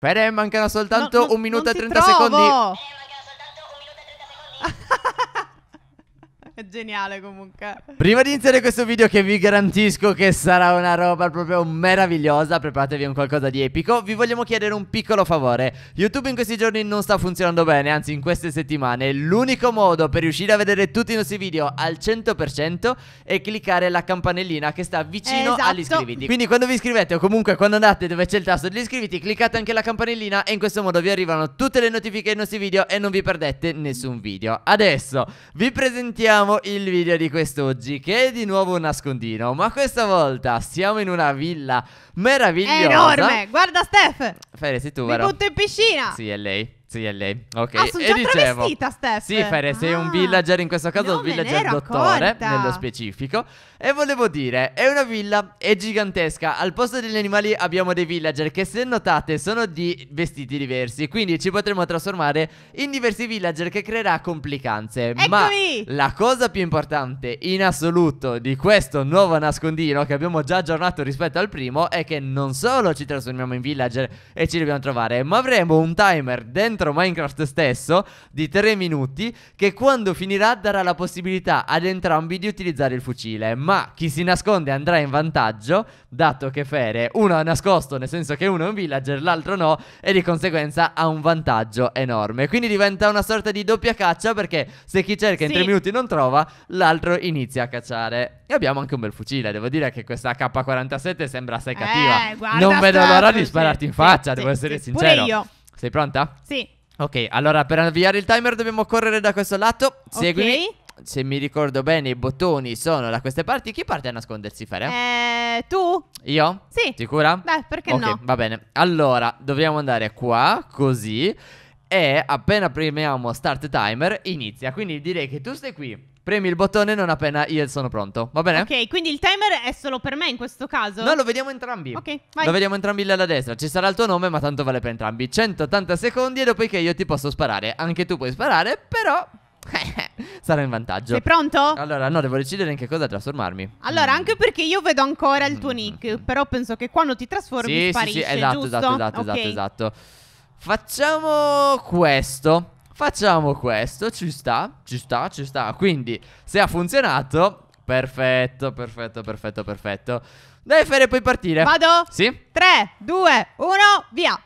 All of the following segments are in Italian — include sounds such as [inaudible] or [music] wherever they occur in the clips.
Fede, mancano soltanto no, un minuto e 30 secondi. È geniale comunque. Prima di iniziare questo video che vi garantisco che sarà una roba proprio meravigliosa, preparatevi un qualcosa di epico, vi vogliamo chiedere un piccolo favore. YouTube in questi giorni non sta funzionando bene, anzi in queste settimane. L'unico modo per riuscire a vedere tutti i nostri video al 100% è cliccare la campanellina che sta vicino eh, esatto. all'iscriviti. Quindi quando vi iscrivete o comunque quando andate dove c'è il tasto degli iscriviti, cliccate anche la campanellina e in questo modo vi arrivano tutte le notifiche dei nostri video e non vi perdete nessun video. Adesso vi presentiamo iniziamo il video di quest'oggi che è di nuovo un nascondino Ma questa volta siamo in una villa meravigliosa È enorme, guarda Steph Fere, sei tu, Mi vero? butto in piscina Sì, è lei sì, è lei. Ok. Ah, sono già e dicevo, Steph. Sì, Fere, ah, sei un ah. villager, in questo caso un villager dottore, accorta. nello specifico. E volevo dire, è una villa, è gigantesca. Al posto degli animali abbiamo dei villager che, se notate, sono di vestiti diversi. Quindi ci potremo trasformare in diversi villager che creerà complicanze. Eccomi! Ma la cosa più importante in assoluto di questo nuovo nascondino che abbiamo già aggiornato rispetto al primo è che non solo ci trasformiamo in villager e ci dobbiamo trovare, ma avremo un timer dentro dentro Minecraft stesso di 3 minuti che quando finirà darà la possibilità ad entrambi di utilizzare il fucile, ma chi si nasconde andrà in vantaggio dato che Fere uno ha nascosto nel senso che uno è un villager, l'altro no e di conseguenza ha un vantaggio enorme. Quindi diventa una sorta di doppia caccia perché se chi cerca in sì. minuti non trova, l'altro inizia a cacciare. E abbiamo anche un bel fucile, devo dire che questa K47 sembra assai cattiva. Eh, non vedo l'ora di spararti in faccia, sì, devo sì, essere sincero. Pure io. Sei pronta? Sì. Ok, allora per avviare il timer dobbiamo correre da questo lato. Segui. Ok. Se mi ricordo bene, i bottoni sono da queste parti. Chi parte a nascondersi, Fere? Eh, tu? Io? Sì. Sicura? Beh, perché okay, no? va bene. Allora, dobbiamo andare qua, così. E appena premiamo start timer, inizia. Quindi direi che tu stai qui. Premi il bottone non appena io sono pronto, va bene? Ok, quindi il timer è solo per me in questo caso? No, lo vediamo entrambi. Ok, vai. Lo vediamo entrambi là alla destra. Ci sarà il tuo nome, ma tanto vale per entrambi. 180 secondi e dopo che io ti posso sparare. Anche tu puoi sparare, però... [laughs] Sarà in vantaggio. Sei pronto? Allora, no, devo decidere in che cosa trasformarmi. Allora, mm. anche perché io vedo ancora il tuo mm. nick, però penso che quando ti trasformi sì, sparisce, sì, sì, esatto, esatto, giusto? esatto, esatto, okay. esatto, esatto. Facciamo questo. Facciamo questo, ci sta, ci sta, ci sta. Quindi, se ha funzionato, perfetto, perfetto, perfetto, perfetto. Dai, Fere, puoi partire. Vado? Sì. 3, 2, 1, via.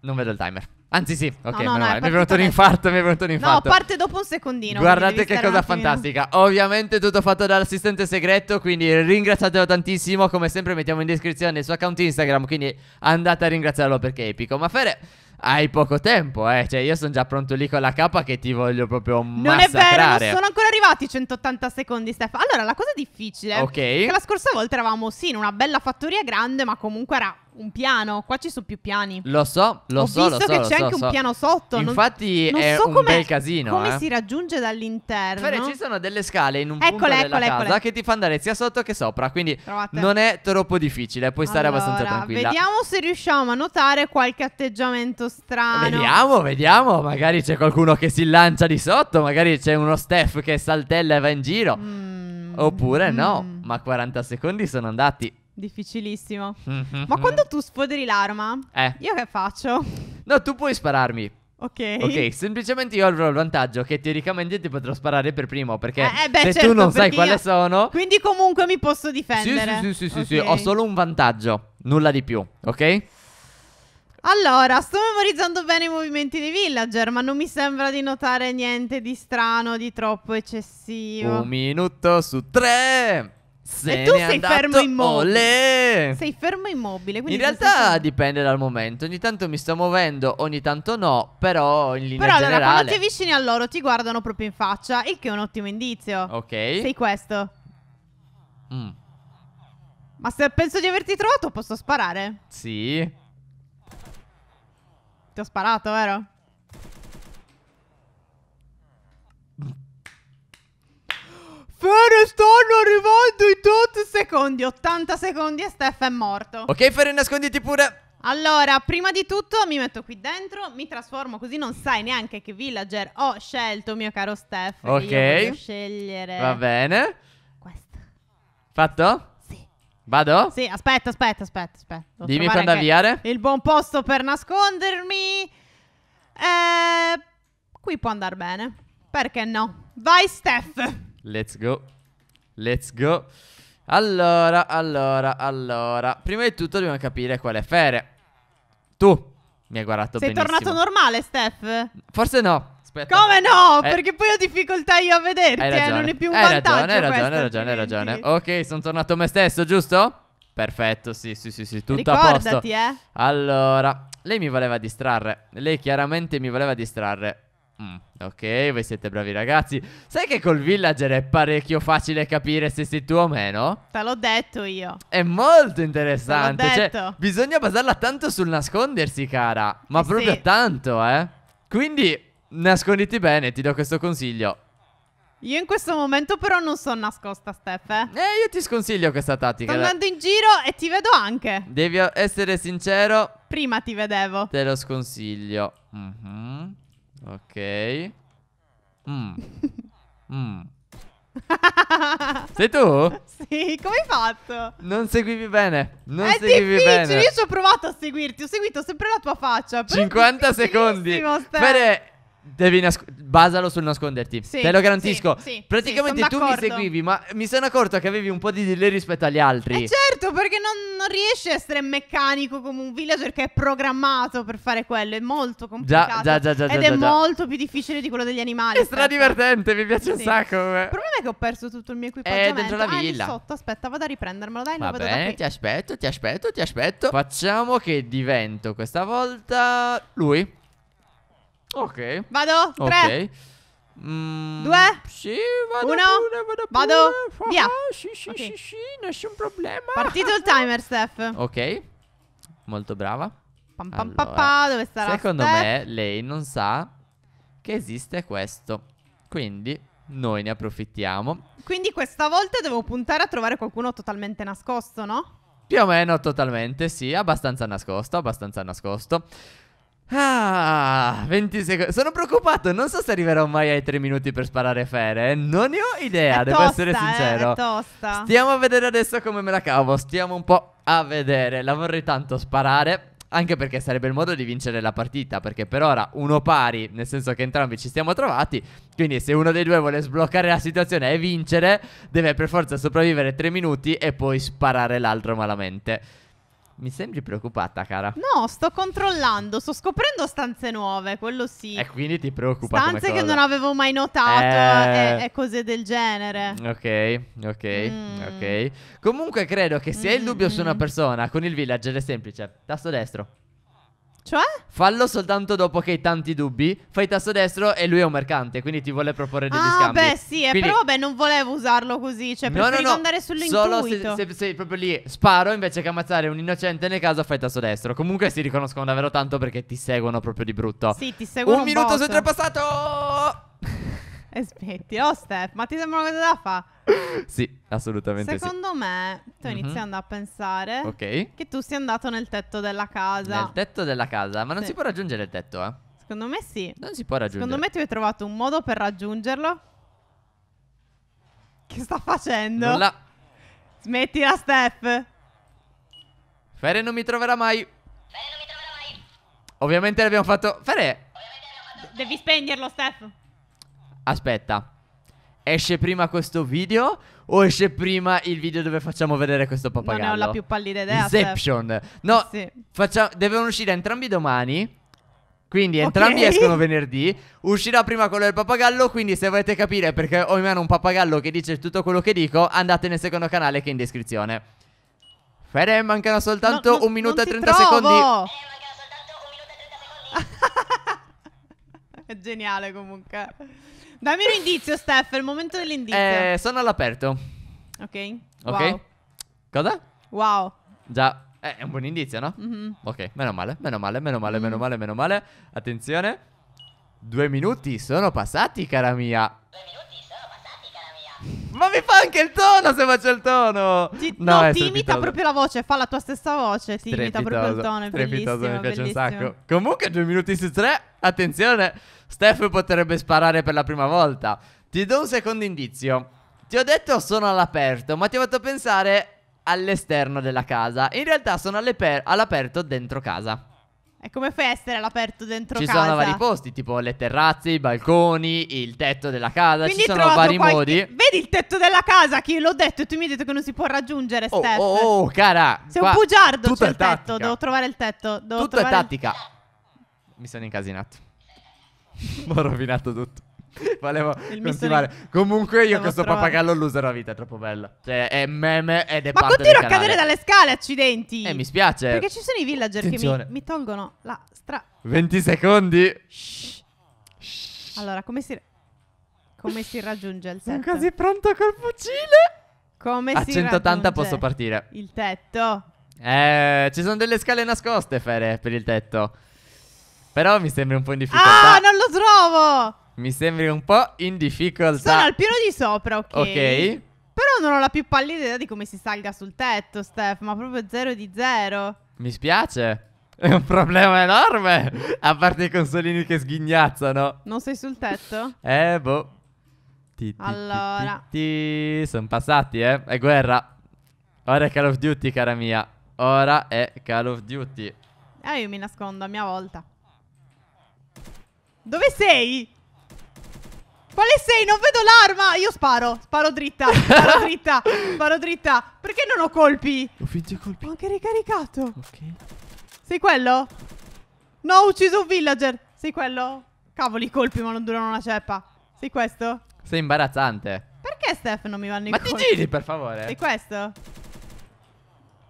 Non vedo il timer. Anzi sì, ok, no, no, no, è mi è venuto un infarto, mi è venuto un infarto. No, parte dopo un secondino. Guardate che cosa fantastica. Ovviamente tutto fatto dall'assistente segreto, quindi ringraziatelo tantissimo. Come sempre mettiamo in descrizione il suo account Instagram, quindi andate a ringraziarlo perché è epico. Ma Fere hai poco tempo, eh. Cioè, io sono già pronto lì con la capa che ti voglio proprio massacrare. Non è vero, non sono ancora arrivati i 180 secondi, Stefano. Allora, la cosa difficile Ok. è che la scorsa volta eravamo sì in una bella fattoria grande, ma comunque era un piano. Qua ci sono più piani. Lo so, lo Ho so. Ho visto so, che c'è so, anche so. un piano sotto. Infatti, non, è non so un bel casino. Come eh. si raggiunge dall'interno? Fare, ci sono delle scale in un eccole, punto della eccole, casa eccole. che ti fa andare sia sotto che sopra. Quindi Trovate. non è troppo difficile. Puoi stare allora, abbastanza tranquilla. Vediamo se riusciamo a notare qualche atteggiamento strano. Vediamo, vediamo. Magari c'è qualcuno che si lancia di sotto. Magari c'è uno Steph che saltella e va in giro. Mm. Oppure mm. no. Ma 40 secondi sono andati. Difficilissimo. Mm-hmm. Ma quando tu sfoderi l'arma, eh. io che faccio? No, tu puoi spararmi. Ok. Ok, semplicemente io avrò il vantaggio che teoricamente ti potrò sparare per primo. Perché eh, eh beh, se certo, tu non sai quale io... sono. Quindi comunque mi posso difendere. Sì, sì, sì, sì, okay. sì, ho solo un vantaggio, nulla di più, ok? Allora, sto memorizzando bene i movimenti dei villager, ma non mi sembra di notare niente di strano, di troppo eccessivo. Un minuto su tre. Se e tu sei fermo immobile. Sei fermo immobile. In realtà sei... dipende dal momento. Ogni tanto mi sto muovendo, ogni tanto no. Però in linea però, generale. Però allora, quando ti avvicini a loro ti guardano proprio in faccia, il che è un ottimo indizio. Ok. Sei questo. Mm. Ma se penso di averti trovato, posso sparare? Sì. Ti ho sparato, vero? Mm. secondi, 80 secondi e Steph è morto. Ok, Ferri, nasconditi pure. Allora, prima di tutto mi metto qui dentro, mi trasformo così non sai neanche che villager ho scelto, mio caro Steph. Ok. Io scegliere. Va bene. Questo. Fatto? Sì. Vado? Sì, aspetta, aspetta, aspetta, aspetta. Devo Dimmi quando avviare. Il buon posto per nascondermi. Eh, qui può andare bene. Perché no? Vai, Steph. Let's go. Let's go. Allora, allora, allora. Prima di tutto dobbiamo capire qual è Fere. Tu mi hai guardato Sei benissimo. Sei tornato normale, Steph? Forse no. Aspetta. Come no? Eh. Perché poi ho difficoltà io a vederti, eh, non è più un hai vantaggio. ragione, hai ragione, hai ragione, hai ragione. Ok, sono tornato me stesso, giusto? Perfetto, sì, sì, sì, sì, tutto Ricordati, a posto. eh. Allora, lei mi voleva distrarre. Lei chiaramente mi voleva distrarre. Mm, ok, voi siete bravi ragazzi. Sai che col villager è parecchio facile capire se sei tu o meno? Te l'ho detto io. È molto interessante. Te l'ho cioè, detto. Cioè, bisogna basarla tanto sul nascondersi, cara. Ma eh proprio sì. tanto, eh. Quindi nasconditi bene, ti do questo consiglio. Io in questo momento però non sono nascosta, Steph. Eh, eh io ti sconsiglio questa tattica. Sto andando in giro e ti vedo anche. Devi essere sincero. Prima ti vedevo. Te lo sconsiglio. Mhm. Mm Ok. Mm. mm. Sei tu? [laughs] Sì, come hai fatto? Non seguivi bene. Non è seguivi bene. Io ci ho provato a seguirti. Ho seguito sempre la tua faccia. 50 secondi. Fede, devi, basalo sul nasconderti. Sì, Te lo garantisco. Sì, sì, Praticamente tu d'accordo. mi seguivi, ma mi sono accorto che avevi un po' di delay rispetto agli altri. Eh certo, perché non, non riesci a essere meccanico come un villager che è programmato per fare quello. È molto complicato. Già, già, già, già ed già, è già. molto più difficile di quello degli animali. È stra divertente, mi piace un sacco. Eh. Il problema è che ho perso tutto il mio equipaggiamento. È dentro la ah, villa. Ah, sotto, aspetta, vado a riprendermelo, dai, Va bene, da ti aspetto, ti aspetto, ti aspetto. Facciamo che divento questa volta lui. Ok. Vado. Tre. Ok. Mm, Due. Sì, vado Uno. Pure, vado, vado. Pure. Via. sì, sì, okay. sì, sì, nessun problema. Partito il timer, Steph. Ok. Molto brava. Pam pam allora, papà, dove sarà Secondo Steph? me lei non sa che esiste questo. Quindi noi ne approfittiamo. Quindi questa volta devo puntare a trovare qualcuno totalmente nascosto, no? Più o meno totalmente, sì, abbastanza nascosto, abbastanza nascosto. Ah, 20 secondi. Sono preoccupato, non so se arriverò mai ai 3 minuti per sparare fere. Eh. Non ne ho idea, è devo tosta, essere sincero. Eh, è tosta. Stiamo a vedere adesso come me la cavo. Stiamo un po' a vedere. La vorrei tanto sparare. Anche perché sarebbe il modo di vincere la partita. Perché per ora uno pari, nel senso che entrambi ci stiamo trovati. Quindi, se uno dei due vuole sbloccare la situazione e vincere, deve per forza sopravvivere 3 minuti e poi sparare l'altro malamente. Mi sembri preoccupata, cara. No, sto controllando, sto scoprendo stanze nuove, quello sì. E eh, quindi ti preoccupa Stanze che non avevo mai notato eh... e, e, cose del genere. Ok, ok, mm. ok. Comunque credo che se hai il dubbio mm. su una mm. persona, con il villager è semplice. Tasto destro. Cioè? Fallo soltanto dopo che hai tanti dubbi. Fai tasto destro e lui è un mercante, quindi ti vuole proporre degli ah, scambi. Vabbè, sì, eh, quindi... però vabbè, non volevo usarlo così. Cioè, preferivo no, no, no. andare sull'intuito. Solo se, sei proprio lì sparo invece che ammazzare un innocente nel caso fai tasto destro. Comunque si riconoscono davvero tanto perché ti seguono proprio di brutto. Sì, ti seguono. Un, un minuto bot. sono trapassato! [laughs] E [laughs] smetti, oh Steph, ma ti sembra una cosa da fare? sì, assolutamente Secondo sì. me, sto mm-hmm. iniziando a pensare okay. che tu sia andato nel tetto della casa. Nel tetto della casa, ma non sì. si può raggiungere il tetto, eh? Secondo me sì. Non si può raggiungere. Secondo me tu hai trovato un modo per raggiungerlo. Che sta facendo? Nulla. Smettila, Steph. Fere non mi troverà mai. Fere non mi troverà mai. Ovviamente l'abbiamo fatto. Fere. Fatto... Devi spegnerlo, Steph. Aspetta. Esce prima questo video o esce prima il video dove facciamo vedere questo pappagallo? Non ne ho la più pallida idea. Inception. Steph. No, sì. facciamo, devono uscire entrambi domani. Quindi entrambi okay. escono venerdì. Uscirà prima quello del pappagallo. Quindi, se volete capire perché ho in mano un pappagallo che dice tutto quello che dico, andate nel secondo canale che è in descrizione. Fede, mancano soltanto no, no, un minuto e 30 trovo. secondi. Eh, mancano soltanto un minuto e 30 secondi. è geniale comunque. Dammi un indizio, Steph, è il momento dell'indizio. Eh, sono all'aperto. Ok. Ok. Wow. Cosa? Wow. Già. Eh, è un buon indizio, no? Mm -hmm. Ok, meno male, meno male, meno male, mm. meno mm-hmm. male, meno male. Attenzione. Due minuti sono passati, cara mia. Ma mi fa anche il tono se faccio il tono. Ti, no, no ti imita proprio la voce, fa la tua stessa voce, ti imita proprio il tono. È bellissimo, mi piace un sacco. Comunque, due minuti su tre. Attenzione, Steph potrebbe sparare per la prima volta. Ti do un secondo indizio. Ti ho detto sono all'aperto, ma ti ho fatto pensare all'esterno della casa. In realtà sono all'aperto dentro casa. È come fai a essere all'aperto dentro Ci casa? Ci sono vari posti, tipo le terrazze, i balconi, il tetto della casa, Quindi ci sono vari qualche... modi. Vedi il tetto della casa che io l'ho detto e tu mi hai detto che non si può raggiungere, oh, Steph. Oh, oh, cara. Sei un bugiardo, tutto c'è il tattica. tetto, devo trovare il tetto. Devo tutto è tattica. Mi sono incasinato. [laughs] Ho rovinato tutto. [laughs] Volevo il continuare. Mister... Comunque, io Stiamo questo trovando. pappagallo lo userò a vita, è troppo bello. Cioè, è meme ed è Ma continua a cadere dalle scale, accidenti. Eh, mi spiace. Perché ci sono i villager Attenzione. che mi, mi, tolgono la stra. 20 secondi. Shh. Allora, come si. Come si raggiunge il set? Sono quasi pronto col fucile. Come a si 180 posso partire. Il tetto. Eh, ci sono delle scale nascoste, Fere, per il tetto. Però mi sembra un po' in difficoltà. Ah, non lo trovo! Mi sembri un po' in difficoltà. Sono al piano di sopra, ok. Ok. Però non ho la più pallida idea di come si salga sul tetto, Steph. Ma proprio zero di zero. Mi spiace. È un problema enorme. A parte i consolini che sghignazzano. Non sei sul tetto? Eh, boh. Ti, ti, allora. Ti, sono passati, eh. È guerra. Ora è Call of Duty, cara mia. Ora è Call of Duty. Eh, io mi nascondo a mia volta. Dove sei? Quale sei? Non vedo l'arma! Io sparo, sparo dritta, sparo [laughs] dritta, sparo dritta. Perché non ho colpi? Ho finito i colpi. Ho anche ricaricato. Ok. Sei quello? No, ho ucciso un villager. Sei quello? Cavoli, i colpi ma non durano una ceppa. Sei questo? Sei imbarazzante. Perché Steph non mi vanno in colpi? Ma ti giri, per favore. Sei questo?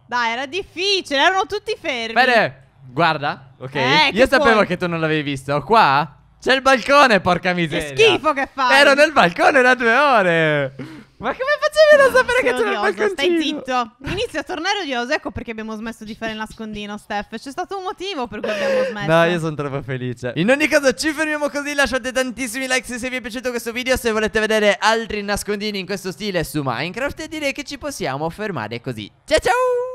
Dai, era difficile, erano tutti fermi. Bene, guarda. Ok. Eh, Io sapevo puoi? che tu non l'avevi visto. Qua c'è il balcone, porca miseria. Che schifo che fai. Ero nel balcone da due ore. Ma come facevi a non sapere che c'era il balcone? Stai zitto. Inizia a tornare odioso. Ecco perché abbiamo smesso di fare il nascondino, Steph. C'è stato un motivo per cui abbiamo [laughs] smesso. No, io sono troppo felice. In ogni caso, ci fermiamo così. Lasciate tantissimi like se vi è piaciuto questo video. Se volete vedere altri nascondini in questo stile su Minecraft, direi che ci possiamo fermare così. Ciao ciao!